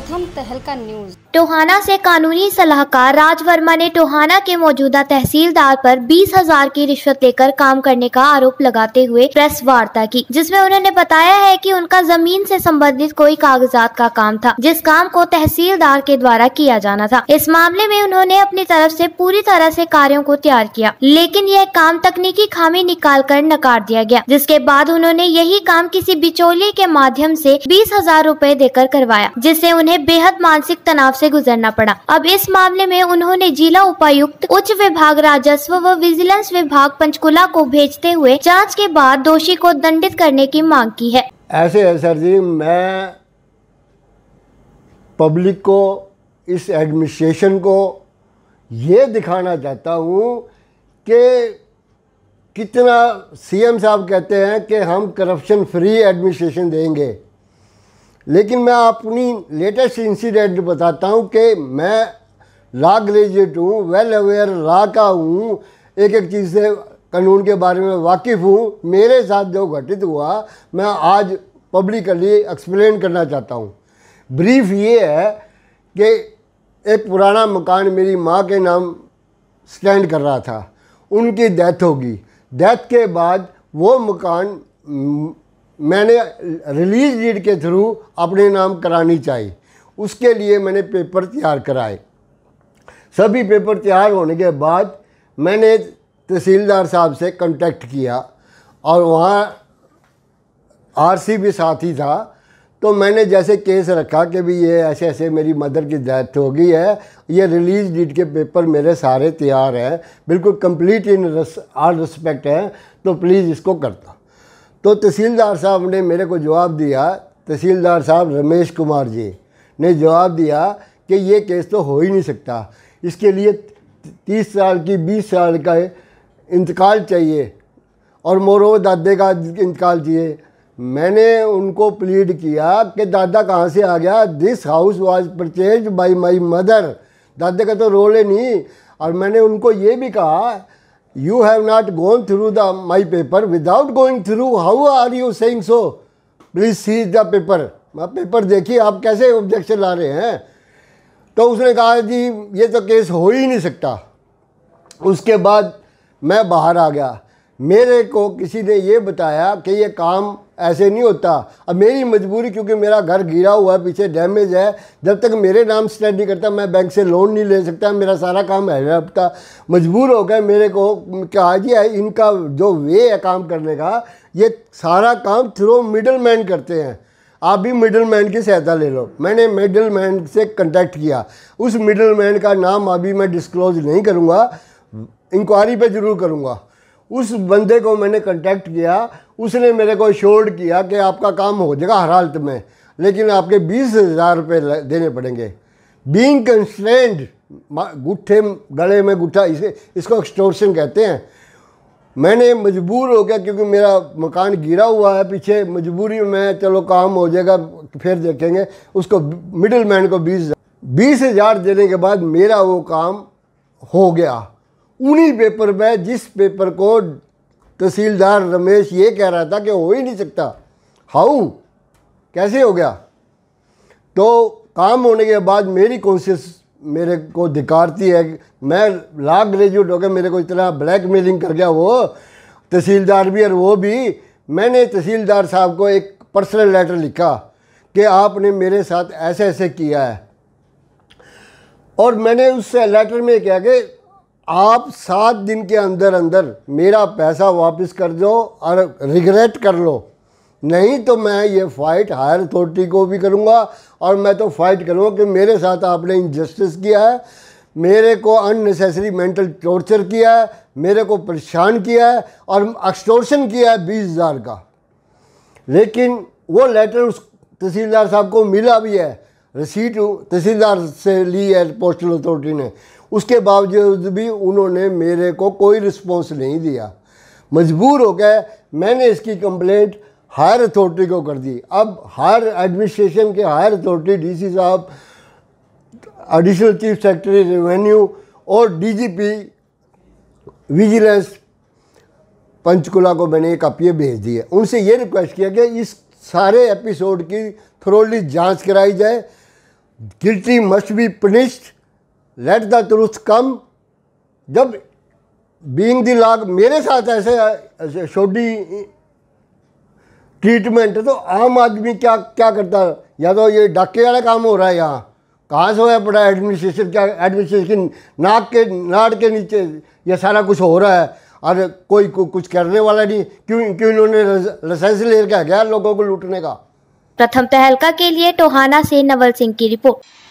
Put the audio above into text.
प्रथम तहलका न्यूज टोहाना से कानूनी सलाहकार राज वर्मा ने टोहाना के मौजूदा तहसीलदार पर बीस हजार की रिश्वत लेकर काम करने का आरोप लगाते हुए प्रेस वार्ता की जिसमें उन्होंने बताया है कि उनका जमीन से संबंधित कोई कागजात का काम था जिस काम को तहसीलदार के द्वारा किया जाना था इस मामले में उन्होंने अपनी तरफ से पूरी तरह से कार्यों को तैयार किया लेकिन यह काम तकनीकी खामी निकाल कर नकार दिया गया जिसके बाद उन्होंने यही काम किसी बिचौलिए के माध्यम ऐसी बीस हजार रूपए देकर करवाया जिससे उन्हें उन्हें बेहद मानसिक तनाव से गुजरना पड़ा अब इस मामले में उन्होंने जिला उपायुक्त उच्च विभाग राजस्व व विजिलेंस विभाग पंचकुला को भेजते हुए जाँच के बाद दोषी को दंडित करने की मांग की है ऐसे है सर जी मैं पब्लिक को इस एडमिनिस्ट्रेशन को ये दिखाना चाहता हूँ कि कितना सीएम साहब कहते हैं कि हम करप्शन फ्री एडमिनिस्ट्रेशन देंगे लेकिन मैं अपनी लेटेस्ट इंसिडेंट बताता हूँ कि मैं ला ग्रेजुएट हूँ वेल अवेयर ला का हूँ एक एक चीज़ से कानून के बारे में वाकिफ़ हूँ मेरे साथ जो घटित हुआ मैं आज पब्लिकली एक्सप्लेन करना चाहता हूँ ब्रीफ ये है कि एक पुराना मकान मेरी माँ के नाम स्टैंड कर रहा था उनकी डेथ होगी डेथ के बाद वो मकान मैंने रिलीज डीड के थ्रू अपने नाम करानी चाहिए उसके लिए मैंने पेपर तैयार कराए सभी पेपर तैयार होने के बाद मैंने तहसीलदार साहब से कांटेक्ट किया और वहाँ आरसी भी साथ ही था तो मैंने जैसे केस रखा कि भी ये ऐसे ऐसे मेरी मदर की डेथ हो गई है ये रिलीज डीट के पेपर मेरे सारे तैयार हैं बिल्कुल कंप्लीट इन आल रिस्पेक्ट है तो प्लीज़ इसको करता तो तहसीलदार साहब ने मेरे को जवाब दिया तहसीलदार साहब रमेश कुमार जी ने जवाब दिया कि ये केस तो हो ही नहीं सकता इसके लिए तीस साल की बीस साल का इंतकाल चाहिए और मोरो दादे का इंतकाल चाहिए मैंने उनको प्लीड किया कि दादा कहाँ से आ गया this house was purchase by my mother दादे का तो रोल है नहीं और मैंने उनको ये भी कहा You have not gone through the my paper. Without going through, how are you saying so? Please see the paper. आप पेपर देखिए आप कैसे ऑब्जेक्शन ला रहे हैं तो उसने कहा जी ये तो केस हो ही नहीं सकता उसके बाद मैं बाहर आ गया मेरे को किसी ने ये बताया कि ये काम ऐसे नहीं होता अब मेरी मजबूरी क्योंकि मेरा घर गिरा हुआ है पीछे डैमेज है जब तक मेरे नाम स्टैंड नहीं करता मैं बैंक से लोन नहीं ले सकता मेरा सारा काम है हफ्ता मजबूर हो गया मेरे को कहा जी इनका जो वे है काम करने का ये सारा काम थ्रो मिडल मैन करते हैं आप भी मिडल मैन की सहायता ले लो मैंने मिडल मैन से कंटेक्ट किया उस मिडल मैन का नाम अभी मैं डिस्क्लोज नहीं करूँगा इंक्वायरी पर ज़रूर करूँगा उस बंदे को मैंने कांटेक्ट किया उसने मेरे को शोर किया कि आपका काम हो जाएगा हर हालत में लेकिन आपके बीस हज़ार रुपये देने पड़ेंगे बींग कंस्टेंड गुट्ठे गले में गुट्ठा इसे इसको एक्सटोर्शन कहते हैं मैंने मजबूर हो गया क्योंकि मेरा मकान गिरा हुआ है पीछे मजबूरी में चलो काम हो जाएगा फिर देखेंगे उसको मिडिल मैन को बीस बीस हज़ार देने के बाद मेरा वो काम हो गया उन्हीं पेपर में जिस पेपर को तहसीलदार रमेश ये कह रहा था कि हो ही नहीं सकता हाउ कैसे हो गया तो काम होने के बाद मेरी कोशिश मेरे को धिकारती है मैं ला ग्रेजुएट होकर मेरे को इतना ब्लैक मेलिंग कर गया वो तहसीलदार भी और वो भी मैंने तहसीलदार साहब को एक पर्सनल लेटर लिखा कि आपने मेरे साथ ऐसे ऐसे किया है और मैंने उस लेटर में क्या कि आप सात दिन के अंदर अंदर मेरा पैसा वापस कर दो और रिग्रेट कर लो नहीं तो मैं ये फ़ाइट हायर अथॉरिटी को भी करूँगा और मैं तो फ़ाइट करूँगा कि मेरे साथ आपने इनजस्टिस किया है मेरे को अननेसेसरी मेंटल टॉर्चर किया है मेरे को परेशान किया है और एक्सटोर्शन किया है बीस हज़ार का लेकिन वो लेटर उस तहसीलदार साहब को मिला भी है रसीद तहसीलदार से ली है पोस्टल अथॉरिटी ने उसके बावजूद भी उन्होंने मेरे को कोई रिस्पॉन्स नहीं दिया मजबूर हो गए मैंने इसकी कंप्लेंट हायर अथॉरिटी को कर दी अब हायर एडमिनिस्ट्रेशन के हायर अथॉरिटी डीसी साहब एडिशनल चीफ सेक्रेटरी रेवेन्यू और डीजीपी विजिलेंस पंचकुला को मैंने एक अपीय भेज दी है उनसे ये रिक्वेस्ट किया कि इस सारे एपिसोड की थ्रोली जांच कराई जाए guilty must be punished. Let the truth come. जब बींग दी लाग मेरे साथ ऐसे ऐसे छोटी ट्रीटमेंट तो आम आदमी क्या क्या करता है या तो ये डाके वाला काम हो रहा है यहाँ कहाँ से होया पड़ा एडमिनिस्ट्रेशन क्या एडमिनिस्ट्रेशन नाक के नाड़ के नीचे ये सारा कुछ हो रहा है और कोई को, कुछ करने वाला नहीं क्यों क्यों इन्होंने लाइसेंस ले रखा गया लोगों को लूटने का प्रथम तहलका के लिए टोहाना से नवल सिंह की रिपोर्ट